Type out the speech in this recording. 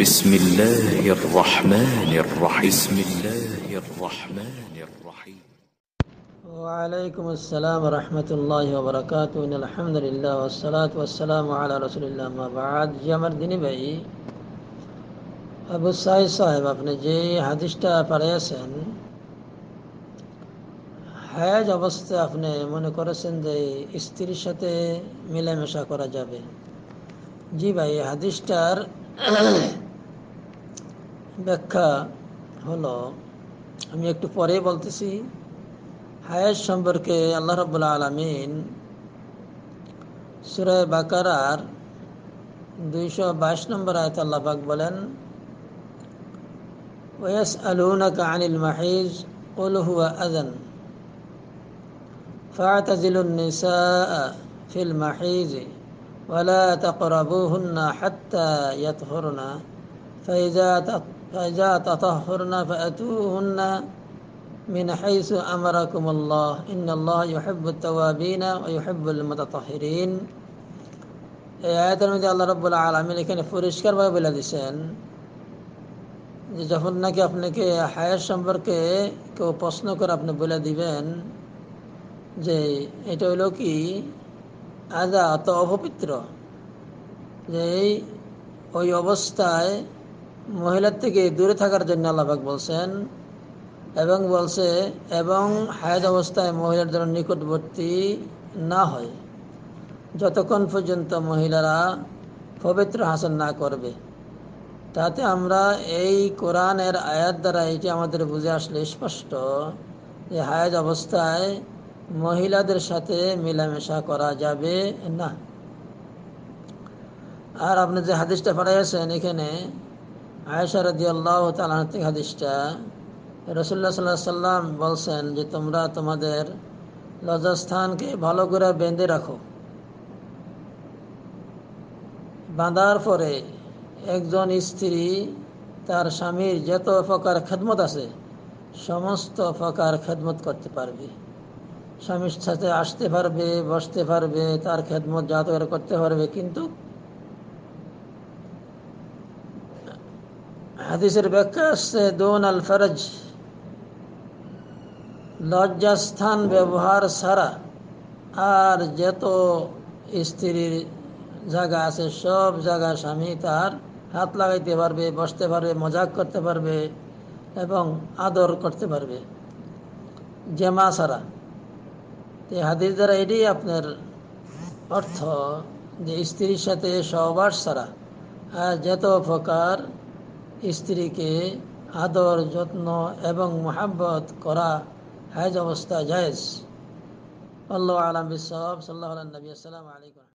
بسم الله الرحمن الرحيم بسم الله الرحمن الرحيم وعليكم السلام ورحمة الله وبركاته إن الحمد لله والصلاة والسلام على رسول الله ما بعد جمر ديني ভাই আবু সাইদ সাহেব আপনি যে হাদিসটা পাঠিয়েছেন হায়াজ অবস্থায় আপনি মনে করেছেন যে স্ত্রীর সাথে মেলামেশা করা যাবে জি ভাই হাদিসটার ব্যাখ্যা হলো আমি একটু পরে বলতেছি হায়াত সম্পর্কে আল্লাহ রবুল্লা আলমিন সুরায় বাকারার দুইশো বাইশ নম্বর আয়ত আল্লাহাক বলেন ওয়াস আলুনাক আনিল মাহিজ قل هو أذن فاعتزلوا النساء في المحيز ولا تقربوهن حتى يطهرن فإذا تطهرن فأتوهن من حيث أمركم الله إن الله يحب التوابين ويحب المتطهرين এই আয়াতের মধ্যে আল্লাহ রব্বুল আলমিন এখানে পরিষ্কারভাবে বলে দিয়েছেন যে যখন নাকি আপনাকে হায়াত সম্পর্কে কেউ প্রশ্ন করে আপনি বলে দিবেন যে এটা হলো কি আজা অত অপবিত্র যে ওই অবস্থায় মহিলার থেকে দূরে থাকার জন্য আল্লাহাক বলছেন এবং বলছে এবং হায়াত অবস্থায় মহিলার জন্য নিকটবর্তী না হয় যতক্ষণ পর্যন্ত মহিলারা পবিত্র হাসন না করবে তাতে আমরা এই কোরআনের আয়াত দ্বারা এটি আমাদের বুঝে আসলে স্পষ্ট যে হায়াত অবস্থায় মহিলাদের সাথে মেলামেশা করা যাবে না আর আপনি যে হাদিসটা পাঠাইয়াছেন এখানে আয়েশা রাজি আল্লাহ তালাহাতিক হাদিসটা রসুল্লা সাল্লাহ সাল্লাম বলছেন যে তোমরা তোমাদের লজস্থানকে ভালো করে বেঁধে রাখো বাঁধার পরে একজন স্ত্রী তার স্বামীর যত প্রকার খেদমত আছে সমস্ত প্রকার খেদমত করতে পারবে স্বামীর সাথে আসতে পারবে বসতে পারবে তার খেদমত যাতকার করতে পারবে কিন্তু হাদিসের ব্যাখ্যা আসছে দোন আল ফরজ লজ্জাস্থান ব্যবহার ছাড়া আর যত স্ত্রীর জায়গা আছে সব জায়গা স্বামী তার হাত লাগাইতে পারবে বসতে পারবে মজাক করতে পারবে এবং আদর করতে পারবে জেমা ছাড়া তো হাদিস দ্বারা এটাই আপনার অর্থ যে স্ত্রীর সাথে সহবাস ছাড়া আর যত প্রকার স্ত্রীকে আদর যত্ন এবং মোহাব্বত করা হায়জ অবস্থা জায়েজ আল্লাহ আলম বিসব সাল্লাহ নবী আসসালামু আলাইকুম